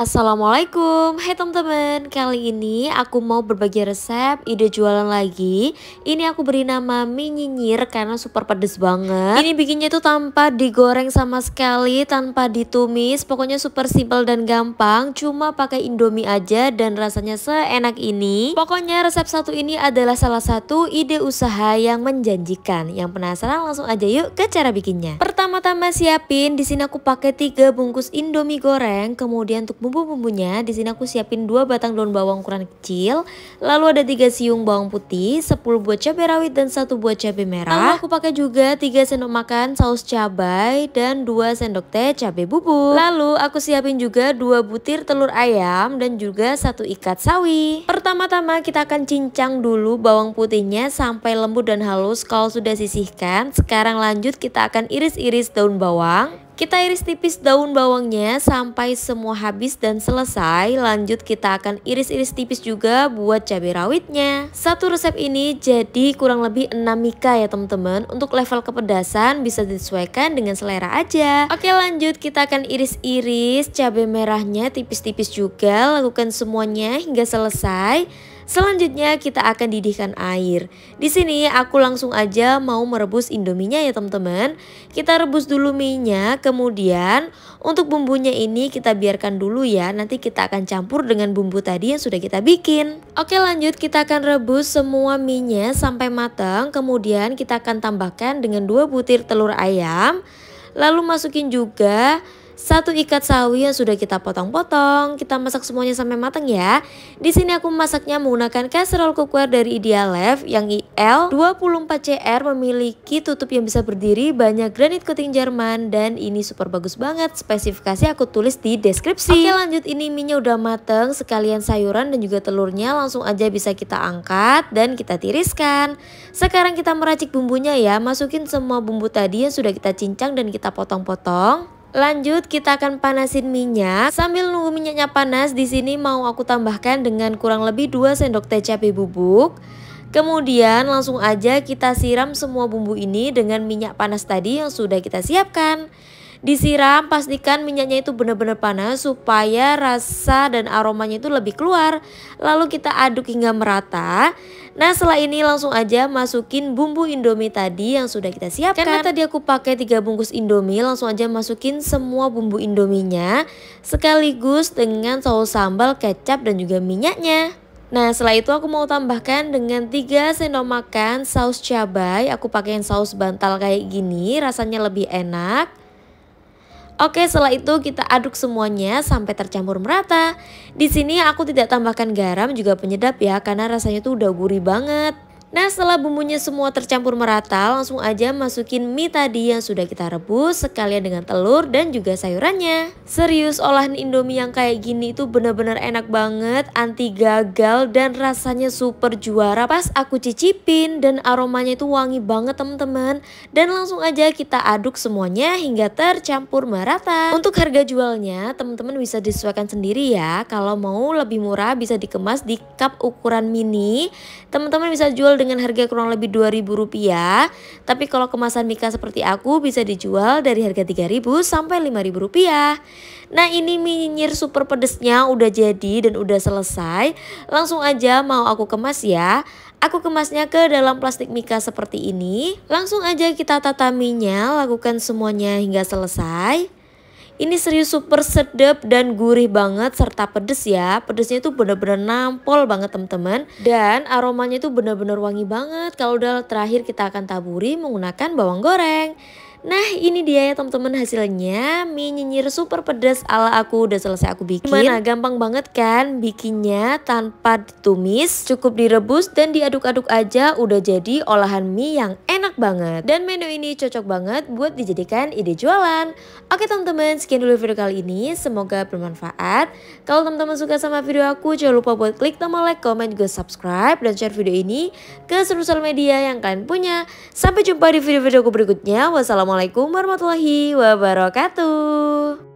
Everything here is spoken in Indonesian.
Assalamualaikum, hai teman-teman Kali ini aku mau berbagi resep ide jualan lagi Ini aku beri nama mie nyinyir karena super pedes banget Ini bikinnya tuh tanpa digoreng sama sekali, tanpa ditumis Pokoknya super simple dan gampang Cuma pakai indomie aja dan rasanya seenak ini Pokoknya resep satu ini adalah salah satu ide usaha yang menjanjikan Yang penasaran langsung aja yuk ke cara bikinnya Pertama-tama siapin, di sini aku pakai 3 bungkus indomie goreng Kemudian untuk bumbu-bumbunya, di sini aku siapin 2 batang daun bawang ukuran kecil, lalu ada 3 siung bawang putih, 10 buah cabai rawit dan 1 buah cabai merah. Lalu aku pakai juga 3 sendok makan saus cabai dan 2 sendok teh cabai bubuk. Lalu aku siapin juga 2 butir telur ayam dan juga 1 ikat sawi. Pertama-tama kita akan cincang dulu bawang putihnya sampai lembut dan halus kalau sudah sisihkan. Sekarang lanjut kita akan iris-iris daun bawang. Kita iris tipis daun bawangnya sampai semua habis dan selesai. Lanjut kita akan iris-iris tipis juga buat cabai rawitnya. Satu resep ini jadi kurang lebih 6 mika ya teman-teman. Untuk level kepedasan bisa disesuaikan dengan selera aja. Oke lanjut kita akan iris-iris cabai merahnya tipis-tipis juga. Lakukan semuanya hingga selesai. Selanjutnya kita akan didihkan air. Di sini aku langsung aja mau merebus indominya ya teman-teman. Kita rebus dulu minyak, kemudian untuk bumbunya ini kita biarkan dulu ya. Nanti kita akan campur dengan bumbu tadi yang sudah kita bikin. Oke lanjut kita akan rebus semua minyak sampai matang. Kemudian kita akan tambahkan dengan dua butir telur ayam. Lalu masukin juga satu ikat sawi yang sudah kita potong-potong, kita masak semuanya sampai matang ya. Di sini aku masaknya menggunakan casserole cookware dari Idealife yang IL 24CR memiliki tutup yang bisa berdiri, banyak granit coating Jerman dan ini super bagus banget. Spesifikasi aku tulis di deskripsi. Oke lanjut ini minyak udah mateng, sekalian sayuran dan juga telurnya langsung aja bisa kita angkat dan kita tiriskan. Sekarang kita meracik bumbunya ya, masukin semua bumbu tadi yang sudah kita cincang dan kita potong-potong. Lanjut kita akan panasin minyak. Sambil nunggu minyaknya panas, di sini mau aku tambahkan dengan kurang lebih 2 sendok teh cabai bubuk. Kemudian langsung aja kita siram semua bumbu ini dengan minyak panas tadi yang sudah kita siapkan. Disiram, pastikan minyaknya itu benar-benar panas supaya rasa dan aromanya itu lebih keluar. Lalu kita aduk hingga merata. Nah setelah ini langsung aja masukin bumbu indomie tadi yang sudah kita siapkan. Karena tadi aku pakai 3 bungkus indomie, langsung aja masukin semua bumbu indominya. Sekaligus dengan saus sambal, kecap, dan juga minyaknya. Nah setelah itu aku mau tambahkan dengan 3 sendok makan saus cabai Aku pakai saus bantal kayak gini rasanya lebih enak Oke, setelah itu kita aduk semuanya sampai tercampur merata. Di sini aku tidak tambahkan garam juga penyedap ya, karena rasanya tuh udah gurih banget. Nah setelah bumbunya semua tercampur merata langsung aja masukin mie tadi yang sudah kita rebus sekalian dengan telur dan juga sayurannya Serius olahan indomie yang kayak gini itu bener-bener enak banget, anti gagal dan rasanya super juara Pas aku cicipin dan aromanya itu wangi banget teman-teman Dan langsung aja kita aduk semuanya hingga tercampur merata Untuk harga jualnya teman-teman bisa disesuaikan sendiri ya Kalau mau lebih murah bisa dikemas di cup ukuran mini Teman-teman bisa jual dengan harga kurang lebih Rp2.000. Tapi kalau kemasan Mika seperti aku bisa dijual dari harga Rp3.000 sampai Rp5.000. Nah ini minyir super pedesnya udah jadi dan udah selesai. Langsung aja mau aku kemas ya. Aku kemasnya ke dalam plastik mika seperti ini. Langsung aja kita tataminya, lakukan semuanya hingga selesai. Ini serius super sedap dan gurih banget serta pedes ya. Pedesnya itu benar-benar nampol banget teman-teman. Dan aromanya itu benar-benar wangi banget. Kalau udah terakhir kita akan taburi menggunakan bawang goreng. Nah ini dia ya teman-teman hasilnya mie nyinyir super pedas ala aku udah selesai aku bikin Gimana gampang banget kan bikinnya tanpa ditumis cukup direbus dan diaduk-aduk aja udah jadi olahan mie yang enak Enak banget. Dan menu ini cocok banget buat dijadikan ide jualan. Oke teman-teman, sekian dulu video kali ini. Semoga bermanfaat. Kalau teman-teman suka sama video aku, jangan lupa buat klik tombol like, comment, juga subscribe, dan share video ini ke seluruh sosial media yang kalian punya. Sampai jumpa di video-video aku berikutnya. Wassalamualaikum warahmatullahi wabarakatuh.